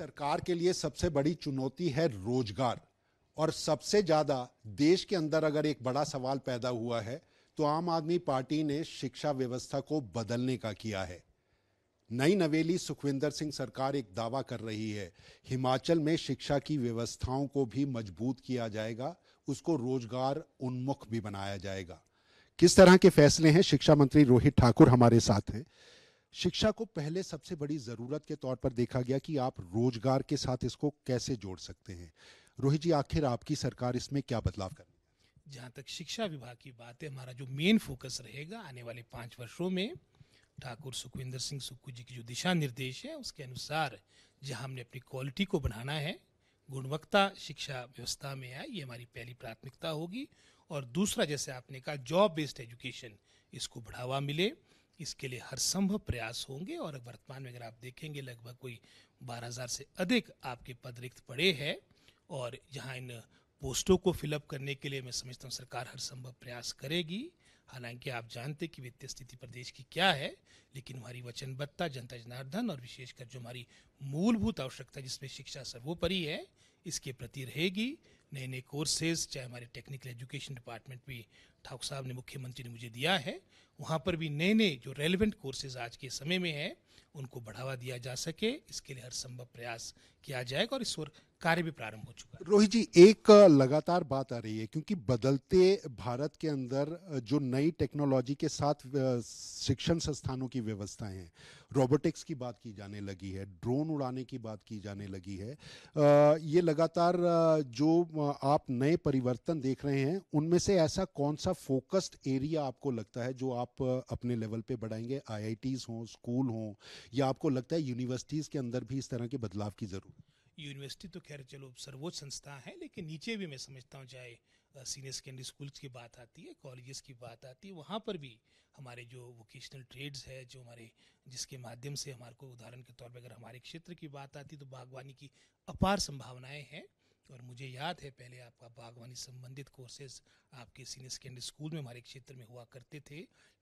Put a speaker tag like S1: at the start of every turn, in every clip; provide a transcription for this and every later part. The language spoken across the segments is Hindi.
S1: सरकार के लिए सबसे बड़ी चुनौती है रोजगार और सबसे ज़्यादा देश के अंदर अगर एक बड़ा सवाल पैदा हुआ है तो आम आदमी पार्टी ने शिक्षा व्यवस्था को बदलने का किया है नई नवेली सुखविंदर सिंह सरकार एक दावा कर रही है हिमाचल में शिक्षा की व्यवस्थाओं को भी मजबूत किया जाएगा उसको रोजगार उन्मुख भी बनाया जाएगा किस तरह के फैसले हैं शिक्षा मंत्री रोहित ठाकुर हमारे साथ हैं शिक्षा को पहले सबसे बड़ी ज़रूरत के तौर पर देखा गया कि आप रोजगार के साथ इसको कैसे जोड़ सकते हैं रोहित जी आखिर आपकी सरकार इसमें क्या बदलाव
S2: करनी जहाँ तक शिक्षा विभाग की बात है हमारा जो मेन फोकस रहेगा आने वाले पाँच वर्षों में ठाकुर सुखविंदर सिंह सुक्कू जी की जो दिशा निर्देश है उसके अनुसार जहाँ हमने अपनी क्वालिटी को बढ़ाना है गुणवत्ता शिक्षा व्यवस्था में आए ये हमारी पहली प्राथमिकता होगी और दूसरा जैसे आपने कहा जॉब बेस्ड एजुकेशन इसको बढ़ावा मिले इसके लिए हर संभव प्रयास होंगे और वर्तमान में अगर आप देखेंगे लगभग कोई 12,000 से अधिक आपके पद रिक्त पड़े हैं और यहाँ इन पोस्टों को फिलअप करने के लिए मैं समझता हूँ सरकार हर संभव प्रयास करेगी हालांकि आप जानते कि वित्तीय स्थिति प्रदेश की क्या है लेकिन हमारी वचनबद्धता जनता जनार्दन और विशेषकर जो हमारी मूलभूत आवश्यकता जिसमें शिक्षा सर्वोपरि है इसके प्रति रहेगी नए नए कोर्सेज चाहे हमारे टेक्निकल एजुकेशन डिपार्टमेंट भी ठाकुर साहब ने मुख्यमंत्री ने मुझे दिया है वहाँ पर भी नए नए जो रेलिवेंट कोर्सेज आज के समय में हैं उनको बढ़ावा दिया जा सके इसके लिए हर संभव प्रयास किया जाएगा और इस ओर कार्य भी प्रारंभ हो
S1: चुका है रोहित जी एक लगातार बात आ रही है क्योंकि बदलते भारत के अंदर जो नई टेक्नोलॉजी के साथ शिक्षण संस्थानों की व्यवस्थाएं हैं रोबोटिक्स की बात की जाने लगी है ड्रोन उड़ाने की बात की जाने लगी है ये लगातार जो आप नए परिवर्तन देख रहे हैं उनमें से ऐसा कौन सा सा फोकस्ड एरिया आपको लगता है जो आप अपने लेवल पे बढ़ाएंगे आई हों स्कूल हों या आपको लगता है यूनिवर्सिटीज़ के अंदर भी इस तरह के बदलाव की ज़रूरत
S2: यूनिवर्सिटी तो खैर चलो सर्वोच्च संस्था है लेकिन नीचे भी मैं समझता हूँ चाहे सीनियर सेकेंडरी स्कूल्स की बात आती है कॉलेजेस की बात आती है वहाँ पर भी हमारे जो वोकेशनल ट्रेड्स है जो हमारे जिसके माध्यम से हमारे को उदाहरण के तौर पर अगर हमारे क्षेत्र की बात आती है तो बागवानी की अपार संभावनाएं हैं तो और मुझे याद है पहले आपका बागवानी संबंधित कोर्सेज आपके सीनियर सेकेंडरी स्कूल में हमारे क्षेत्र में हुआ करते थे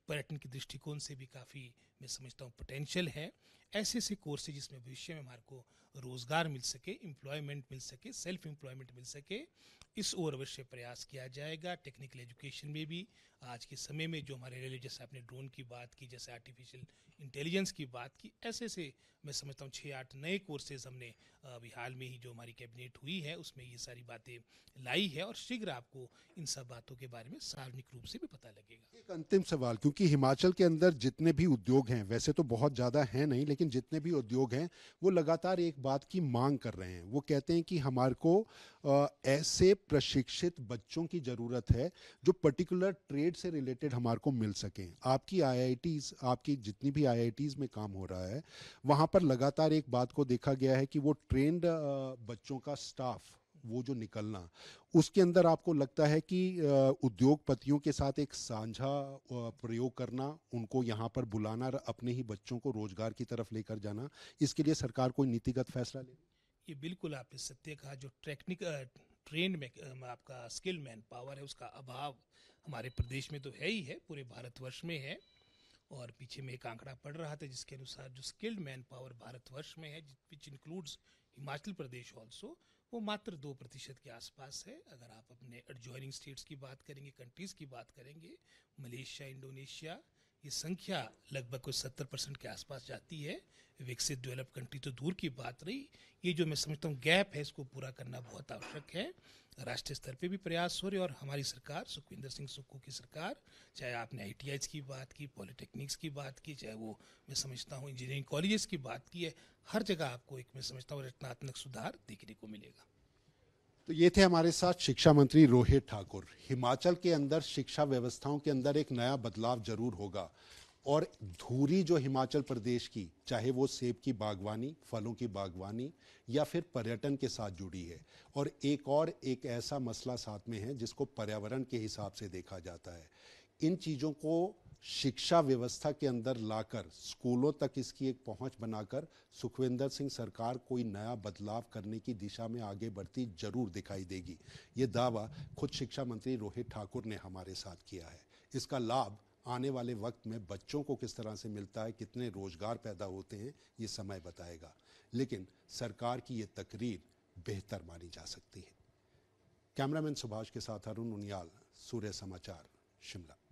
S2: पर्यटन के दृष्टिकोण से भी काफ़ी मैं समझता हूँ पोटेंशियल है ऐसे ऐसे कोर्सेज जिसमें भविष्य में हमारे को रोज़गार मिल सके एम्प्लॉयमेंट मिल सके सेल्फ एम्प्लॉयमेंट मिल सके इस ओर अवश्य प्रयास किया जाएगा टेक्निकल एजुकेशन में भी आज के समय में जो हमारे रेलवे जैसे आपने ड्रोन की बात की जैसे आर्टिफिशियल इंटेलिजेंस की बात की ऐसे ऐसे मैं समझता हूँ छः आठ नए कोर्सेज हमने अभी हाल में ही जो हमारी कैबिनेट हुई है उसमें ये सारी बातें लाई है और शीघ्र आपको इन सब बातों के बारे में सार्वजनिक रूप से भी पता लगेगा
S1: एक अंतिम सवाल क्योंकि हिमाचल के अंदर जितने भी उद्योग हैं वैसे तो बहुत ज़्यादा हैं नहीं लेकिन जितने भी उद्योग हैं वो लगातार एक बात की मांग कर रहे हैं वो कहते हैं कि हमारे को ऐसे प्रशिक्षित बच्चों की ज़रूरत है जो पर्टिकुलर ट्रेड से रिलेटेड हमारे को मिल सकें आपकी आई आपकी जितनी भी आई में काम हो रहा है वहाँ पर लगातार एक बात को देखा गया है कि वो ट्रेंड बच्चों का स्टाफ वो जो निकलना उसके अंदर आपको लगता है कि उद्योगपतियों के साथ एक साझा प्रयोग करना उनको यहाँ पर बुलाना अपने ही बच्चों को रोजगार की तरफ लेकर जाना इसके लिए सरकार कोई नीतिगत फैसला ले
S2: ये बिल्कुल आपने सत्य कहा जो टेक्निकल ट्रेंड में आपका स्किल मैन पावर है उसका अभाव हमारे प्रदेश में तो है ही है पूरे भारतवर्ष में है और पीछे में एक आंकड़ा पड़ रहा था जिसके अनुसार जो स्किल्ड मैन पावर भारतवर्ष में है which includes Himachal Pradesh also वो मात्र दो प्रतिशत के आसपास है अगर आप अपने एडजॉइनिंग स्टेट्स की बात करेंगे कंट्रीज़ की बात करेंगे मलेशिया इंडोनेशिया ये संख्या लगभग कुछ सत्तर परसेंट के आसपास जाती है विकसित डेवलप कंट्री तो दूर की बात रही ये जो मैं समझता हूँ गैप है इसको पूरा करना बहुत आवश्यक है राष्ट्रीय स्तर पे भी प्रयास हो रहे और हमारी सरकार सुखविंदर सिंह सुक्खू की सरकार चाहे आपने आई की बात की पॉलिटेक्निक्स की बात की चाहे वो मैं समझता हूँ इंजीनियरिंग कॉलेजेस की बात की है हर जगह आपको एक मैं समझता हूँ रचनात्मक सुधार देखने को मिलेगा
S1: तो ये थे हमारे साथ शिक्षा मंत्री रोहित ठाकुर हिमाचल के अंदर शिक्षा व्यवस्थाओं के अंदर एक नया बदलाव जरूर होगा और धूरी जो हिमाचल प्रदेश की चाहे वो सेब की बागवानी फलों की बागवानी या फिर पर्यटन के साथ जुड़ी है और एक और एक ऐसा मसला साथ में है जिसको पर्यावरण के हिसाब से देखा जाता है इन चीज़ों को शिक्षा व्यवस्था के अंदर लाकर स्कूलों तक इसकी एक पहुंच बनाकर सुखविंदर सिंह सरकार कोई नया बदलाव करने की दिशा में आगे बढ़ती जरूर दिखाई देगी ये दावा खुद शिक्षा मंत्री रोहित ठाकुर ने हमारे साथ किया है इसका लाभ आने वाले वक्त में बच्चों को किस तरह से मिलता है कितने रोजगार पैदा होते हैं ये समय बताएगा लेकिन सरकार की ये तकरीर बेहतर मानी जा सकती है कैमरामैन सुभाष के साथ अरुण उनियाल सूर्य समाचार शिमला